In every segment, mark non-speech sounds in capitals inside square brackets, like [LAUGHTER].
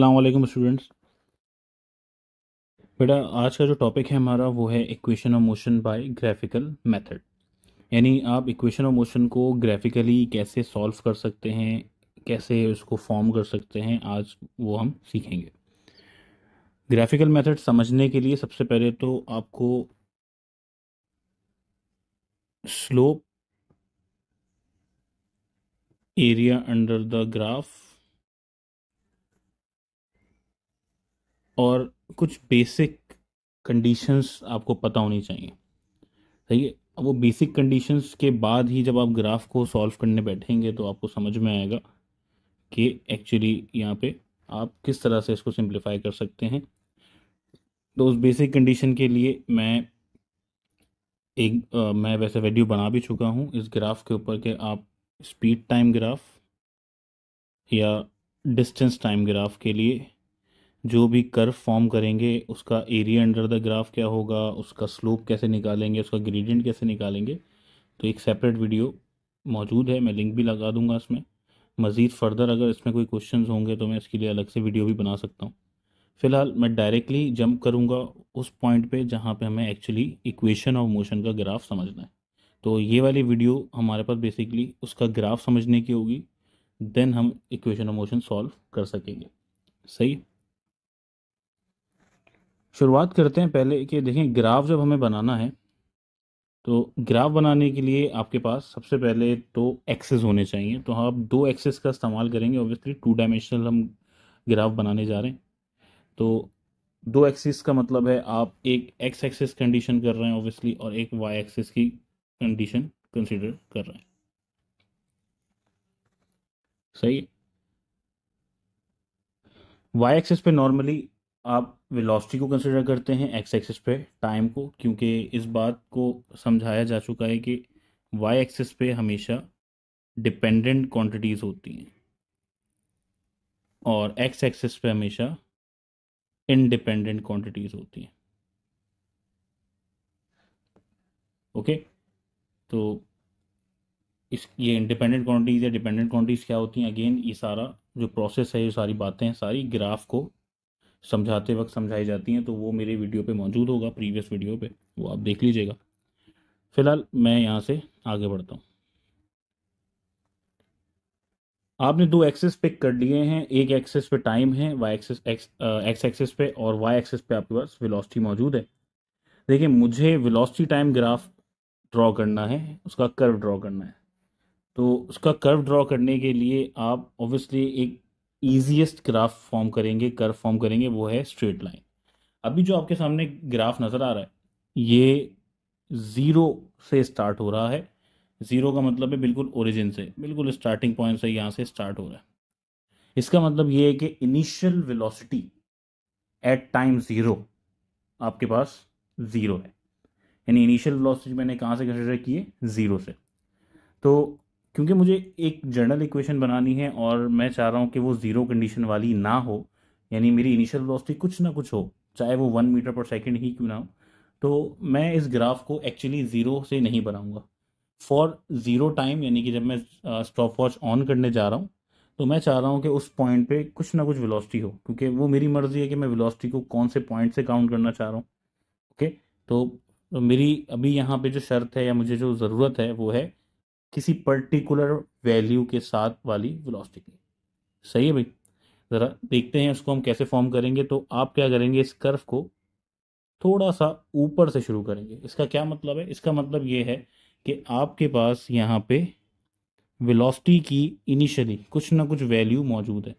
अलैक्म students बेटा आज का जो टॉपिक है हमारा वो है equation of motion by graphical method यानी आप इक्वेशन ऑफ मोशन को ग्राफिकली कैसे सॉल्व कर सकते हैं कैसे उसको फॉर्म कर सकते हैं आज वो हम सीखेंगे ग्राफिकल मेथड समझने के लिए सबसे पहले तो आपको slope area under the graph और कुछ बेसिक कंडीशंस आपको पता होनी चाहिए सही है अब वो बेसिक कंडीशंस के बाद ही जब आप ग्राफ को सॉल्व करने बैठेंगे तो आपको समझ में आएगा कि एक्चुअली यहाँ पे आप किस तरह से इसको सिंप्लीफाई कर सकते हैं तो उस बेसिक कंडीशन के लिए मैं एक आ, मैं वैसे वीडियो बना भी चुका हूँ इस ग्राफ के ऊपर के आप स्पीड टाइम ग्राफ या डिस्टेंस टाइम ग्राफ के लिए जो भी कर्व फॉर्म करेंगे उसका एरिया अंडर द ग्राफ क्या होगा उसका स्लोप कैसे निकालेंगे उसका ग्रेडियंट कैसे निकालेंगे तो एक सेपरेट वीडियो मौजूद है मैं लिंक भी लगा दूंगा इसमें मज़ीद फर्दर अगर इसमें कोई क्वेश्चंस होंगे तो मैं इसके लिए अलग से वीडियो भी बना सकता हूँ फ़िलहाल मैं डायरेक्टली जंप करूँगा उस पॉइंट पर जहाँ पर हमें एक्चुअली इक्वेशन ऑफ मोशन का ग्राफ समझना है तो ये वाली वीडियो हमारे पास बेसिकली उसका ग्राफ समझने की होगी देन हम इक्वेशन ऑफ मोशन सॉल्व कर सकेंगे सही शुरुआत करते हैं पहले कि देखें ग्राफ जब हमें बनाना है तो ग्राफ बनाने के लिए आपके पास सबसे पहले दो एक्सेस होने चाहिए तो आप दो एक्सेस का इस्तेमाल करेंगे ऑब्वियसली टू डायमेंशनल हम ग्राफ बनाने जा रहे हैं तो दो एक्सिस का मतलब है आप एक एक्स एक्सिस कंडीशन कर रहे हैं ऑब्वियसली और एक वाई एक्सिस की कंडीशन कंसिडर कर रहे हैं सही वाई एक्सिस पे नॉर्मली आप वेलोसिटी को कंसिडर करते हैं एक्स एक्सिस पे टाइम को क्योंकि इस बात को समझाया जा चुका है कि वाई एक्सिस पे हमेशा डिपेंडेंट क्वांटिटीज़ होती हैं और एक्स एक्सिस पे हमेशा इनडिपेंडेंट क्वांटिटीज़ होती हैं ओके तो इस ये इंडिपेंडेंट क्वांटिटीज़ या डिपेंडेंट क्वांटिटीज़ क्या होती हैं अगेन ये सारा जो प्रोसेस है ये सारी बातें हैं सारी ग्राफ को समझाते वक्त समझाई जाती हैं तो वो मेरे वीडियो पे मौजूद होगा प्रीवियस वीडियो पे वो आप देख लीजिएगा फिलहाल मैं यहाँ से आगे बढ़ता हूँ आपने दो एक्सेस पिक कर लिए हैं एक एक्सेस पे टाइम है Y axis X X axis पे और वाई एक्सेस पे आपके पास विलॉसिटी मौजूद है देखिए मुझे विलॉसिटी टाइम ग्राफ ड्रॉ करना है उसका कर्व ड्रॉ करना है तो उसका कर्व ड्रॉ करने के लिए आप ऑब्वियसली एक ईजीएस्ट ग्राफ फॉर्म करेंगे कर फॉर्म करेंगे वो है स्ट्रेट लाइन अभी जो आपके सामने ग्राफ नज़र आ रहा है ये ज़ीरो से स्टार्ट हो रहा है ज़ीरो का मतलब है बिल्कुल ओरिजिन से बिल्कुल स्टार्टिंग पॉइंट से यहाँ से स्टार्ट हो रहा है इसका मतलब ये है कि initial velocity at time zero आपके पास ज़ीरो है यानी इनिशियल वेलोसिटी मैंने कहाँ से कंसिडर किए ज़ीरो से तो क्योंकि मुझे एक जनरल इक्वेशन बनानी है और मैं चाह रहा हूँ कि वो ज़ीरो कंडीशन वाली ना हो यानी मेरी इनिशियल वेलोसिटी कुछ ना कुछ हो चाहे वो वन मीटर पर सेकेंड ही क्यों ना हो तो मैं इस ग्राफ को एक्चुअली ज़ीरो से नहीं बनाऊँगा फॉर ज़ीरो टाइम यानी कि जब मैं स्टॉप वॉच ऑन करने जा रहा हूँ तो मैं चाह रहा हूँ कि उस पॉइंट पे कुछ ना कुछ वेलोसिटी हो क्योंकि वो मेरी मर्ज़ी है कि मैं वेलोसिटी को कौन से पॉइंट से काउंट करना चाह रहा हूँ ओके तो, मेरी अभी यहाँ पे जो शर्त है या मुझे जो ज़रूरत है वो है किसी पर्टिकुलर वैल्यू के साथ वाली वेलोसिटी की सही है भाई ज़रा देखते हैं उसको हम कैसे फॉर्म करेंगे तो आप क्या करेंगे इस कर्व को थोड़ा सा ऊपर से शुरू करेंगे इसका क्या मतलब है इसका मतलब ये है कि आपके पास यहाँ पे वेलोसिटी की इनिशियली कुछ ना कुछ वैल्यू मौजूद है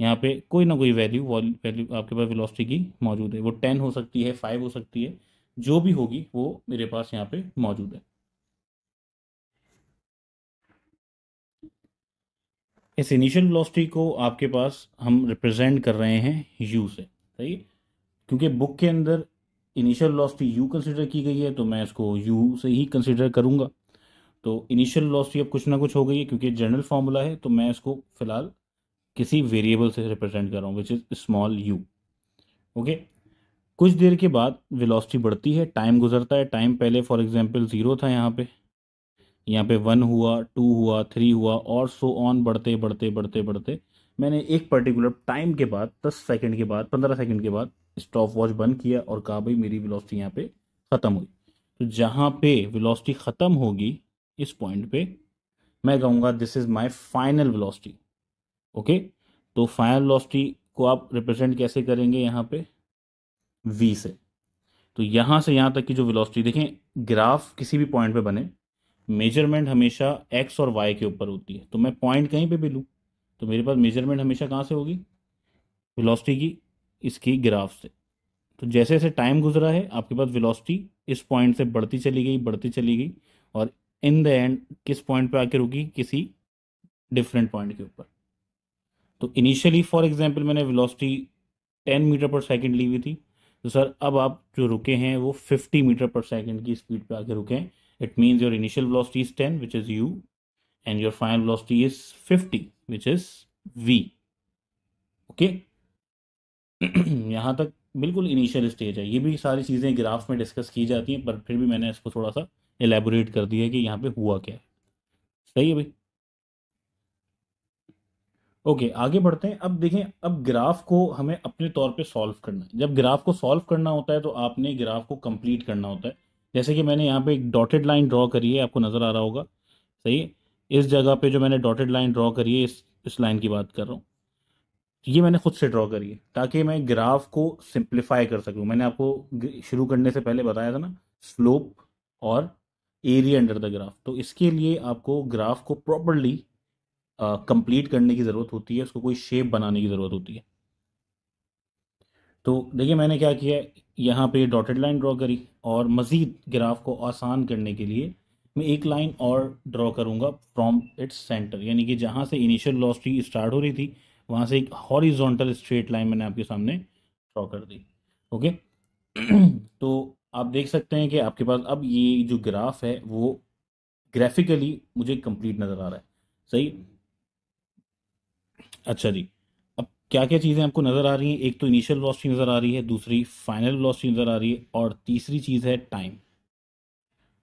यहाँ पे कोई ना कोई वैल्यू वैल्यू आपके पास वेलोसिटी की मौजूद है वो टेन हो सकती है फाइव हो सकती है जो भी होगी वो मेरे पास यहाँ पे मौजूद है इस इनिशियल वेलोसिटी को आपके पास हम रिप्रेजेंट कर रहे हैं यू से सही क्योंकि बुक के अंदर इनिशियल वेलोसिटी यू कंसिडर की गई है तो मैं इसको यू से ही कंसिडर करूँगा तो इनिशियल वेलोसिटी अब कुछ ना कुछ हो गई है क्योंकि जनरल फार्मूला है तो मैं इसको फ़िलहाल किसी वेरिएबल से रिप्रेजेंट कर रहा हूँ which is small u okay कुछ देर के बाद वेलोसिटी बढ़ती है टाइम गुजरता है टाइम पहले फॉर एग्जांपल ज़ीरो था यहाँ पे यहाँ पे वन हुआ टू हुआ थ्री हुआ और सो ऑन बढ़ते बढ़ते बढ़ते बढ़ते मैंने एक पर्टिकुलर टाइम के बाद दस सेकेंड के बाद पंद्रह सेकेंड के बाद स्टॉप वॉच बंद किया और कहा भाई मेरी विलोसिटी यहाँ पे ख़त्म हुई तो जहाँ पे विलोसिटी ख़त्म होगी इस पॉइंट पे मैं कहूँगा this is my final velocity okay तो फाइनल विलोसिटी को आप रिप्रेजेंट कैसे करेंगे यहाँ पे वी से तो यहाँ से यहाँ तक की जो विलोसिटी देखें ग्राफ किसी भी पॉइंट पे बने मेजरमेंट हमेशा एक्स और वाई के ऊपर होती है तो मैं पॉइंट कहीं पे भी लूँ तो मेरे पास मेजरमेंट हमेशा कहाँ से होगी वेलोसिटी की इसकी ग्राफ से तो जैसे जैसे टाइम गुजरा है आपके पास वेलोसिटी इस पॉइंट से बढ़ती चली गई बढ़ती चली गई और इन द एंड किस पॉइंट पे आके रुकी किसी डिफरेंट पॉइंट के ऊपर तो इनिशियली फॉर एग्जांपल मैंने वेलोसिटी 10 मीटर पर सेकंड ली हुई थी तो सर अब आप जो रुके हैं वो 50 मीटर पर सेकंड की स्पीड पे आके रुके हैं it means your initial velocity is 10 which is u and your final velocity is 50 which is v okay okay? [CLEARS THROAT] यहाँ तक बिल्कुल इनिशियल स्टेज है ये भी सारी चीज़ें ग्राफ में डिस्कस की जाती हैं पर फिर भी मैंने इसको थोड़ा सा एलेबोरेट कर दिया कि यहाँ पे हुआ क्या है सही है भाई ओके आगे बढ़ते हैं अब देखें अब ग्राफ को हमें अपने तौर पे सॉल्व करना है जब ग्राफ को सॉल्व करना होता है तो आपने ग्राफ को कंप्लीट करना होता है जैसे कि मैंने यहाँ पे एक डॉटेड लाइन ड्रॉ करी है आपको नज़र आ रहा होगा सही इस जगह पे जो मैंने डॉटेड लाइन ड्रॉ करी है इस इस लाइन की बात कर रहा हूँ ये मैंने खुद से ड्रॉ करी है ताकि मैं ग्राफ को सिंप्लीफाई कर सकूँ मैंने आपको शुरू करने से पहले बताया था ना स्लोप और एरिया अंडर द ग्राफ तो इसके लिए आपको ग्राफ को प्रॉपरली कंप्लीट करने की ज़रूरत होती है उसको कोई शेप बनाने की ज़रूरत होती है तो देखिए मैंने क्या किया यहाँ पे डॉटेड लाइन ड्रॉ करी और मज़ीद ग्राफ को आसान करने के लिए मैं एक लाइन और ड्रॉ करूँगा फ्रॉम इट्स सेंटर यानी कि जहाँ से इनिशियल लॉस्ट्री स्टार्ट हो रही थी वहाँ से एक हॉरिजॉन्टल स्ट्रेट लाइन मैंने आपके सामने ड्रॉ कर दी ओके [CLEARS THROAT] तो आप देख सकते हैं कि आपके पास अब ये जो ग्राफ है वो ग्राफिकली मुझे कंप्लीट नज़र आ रहा है सही अच्छा जी क्या क्या चीज़ें आपको नज़र आ रही हैं एक तो इनिशियल वेलोसिटी नज़र आ रही है दूसरी फाइनल वेलोसिटी नज़र आ रही है और तीसरी चीज़ है टाइम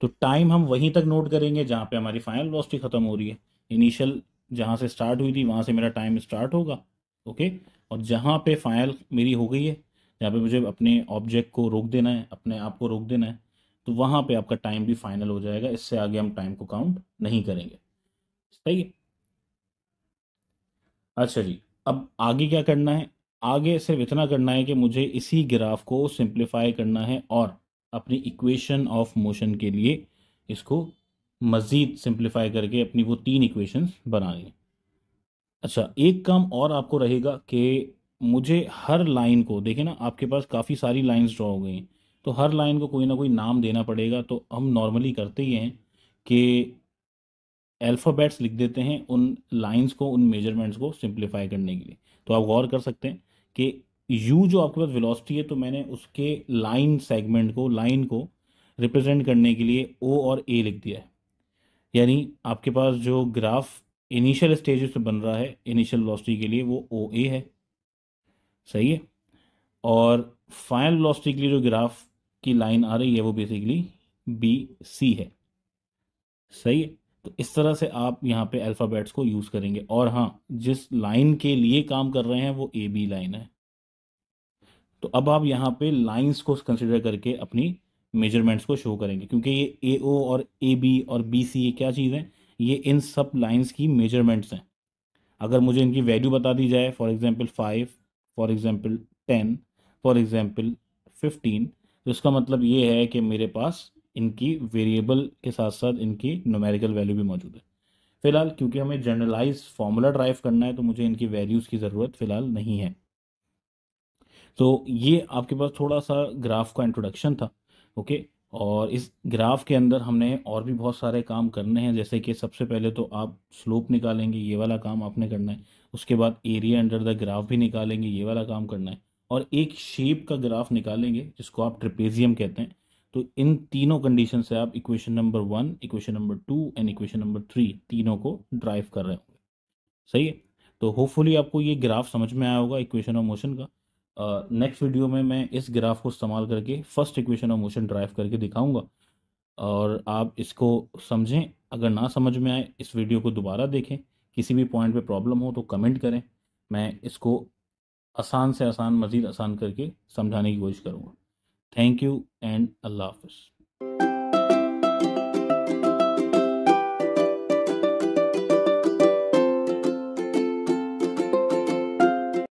तो टाइम हम वहीं तक नोट करेंगे जहाँ पे हमारी फाइनल वेलोसिटी ख़त्म हो रही है इनिशियल जहाँ से स्टार्ट हुई थी वहाँ से मेरा टाइम स्टार्ट होगा ओके और जहाँ पे फाइनल मेरी हो गई है जहाँ पे मुझे अपने ऑब्जेक्ट को रोक देना है अपने आप को रोक देना है तो वहाँ पे आपका टाइम भी फाइनल हो जाएगा इससे आगे हम टाइम को काउंट नहीं करेंगे सही है अच्छा जी अब आगे क्या करना है आगे सिर्फ इतना करना है कि मुझे इसी ग्राफ को सिंप्लीफाई करना है और अपनी इक्वेशन ऑफ मोशन के लिए इसको मज़ीद सिंप्लीफाई करके अपनी वो तीन इक्वेशंस बना लें अच्छा एक काम और आपको रहेगा कि मुझे हर लाइन को देखें ना आपके पास काफ़ी सारी लाइंस ड्रॉ हो गई हैं तो हर लाइन को कोई ना कोई नाम देना पड़ेगा तो हम नॉर्मली करते ही हैं कि अल्फ़ाबेट्स लिख देते हैं उन लाइंस को उन मेजरमेंट्स को सिंप्लीफाई करने के लिए तो आप गौर कर सकते हैं कि यू जो आपके पास वेलोसिटी है तो मैंने उसके लाइन सेगमेंट को लाइन को रिप्रेजेंट करने के लिए ओ और ए लिख दिया है यानी आपके पास जो ग्राफ इनिशियल स्टेज से बन रहा है इनिशियल वेलोसिटी के लिए वो ओ ए है सही है और फाइनल वेलोसिटी के लिए जो ग्राफ की लाइन आ रही है वो बेसिकली बी सी है सही है तो इस तरह से आप यहाँ पे अल्फ़ाबेट्स को यूज़ करेंगे और हाँ जिस लाइन के लिए काम कर रहे हैं वो ए बी लाइन है तो अब आप यहाँ पे लाइंस को कंसिडर करके अपनी मेजरमेंट्स को शो करेंगे क्योंकि ये ए ओ और ए बी और बी सी ये क्या चीज़ है ये इन सब लाइंस की मेजरमेंट्स हैं अगर मुझे इनकी वैल्यू बता दी जाए for example five for example ten for example fifteen तो इसका मतलब ये है कि मेरे पास इनकी वेरिएबल के साथ साथ इनकी नोमेरिकल वैल्यू भी मौजूद है फिलहाल क्योंकि हमें जनरलाइज फॉर्मूला ड्राइव करना है तो मुझे इनकी वैल्यूज़ की ज़रूरत फ़िलहाल नहीं है तो ये आपके पास थोड़ा सा ग्राफ का इंट्रोडक्शन था ओके और इस ग्राफ के अंदर हमने और भी बहुत सारे काम करने हैं जैसे कि सबसे पहले तो आप स्लोप निकालेंगे ये वाला काम आपने करना है उसके बाद एरिया अंडर द ग्राफ भी निकालेंगे ये वाला काम करना है और एक शेप का ग्राफ निकालेंगे जिसको आप ट्रिपेजियम कहते हैं तो इन तीनों कंडीशन से आप equation number one equation number two and equation number three तीनों को ड्राइव कर रहे होंगे सही है तो होपफुली आपको ये ग्राफ समझ में आया होगा इक्वेशन ऑफ मोशन का नेक्स्ट uh, वीडियो में मैं इस ग्राफ को इस्तेमाल करके first equation of motion derive करके दिखाऊंगा और आप इसको समझें अगर ना समझ में आए इस वीडियो को दोबारा देखें किसी भी पॉइंट पे प्रॉब्लम हो तो कमेंट करें मैं इसको आसान से आसान मज़ीद आसान करके समझाने की कोशिश करूँगा Thank you and Allah Hafiz.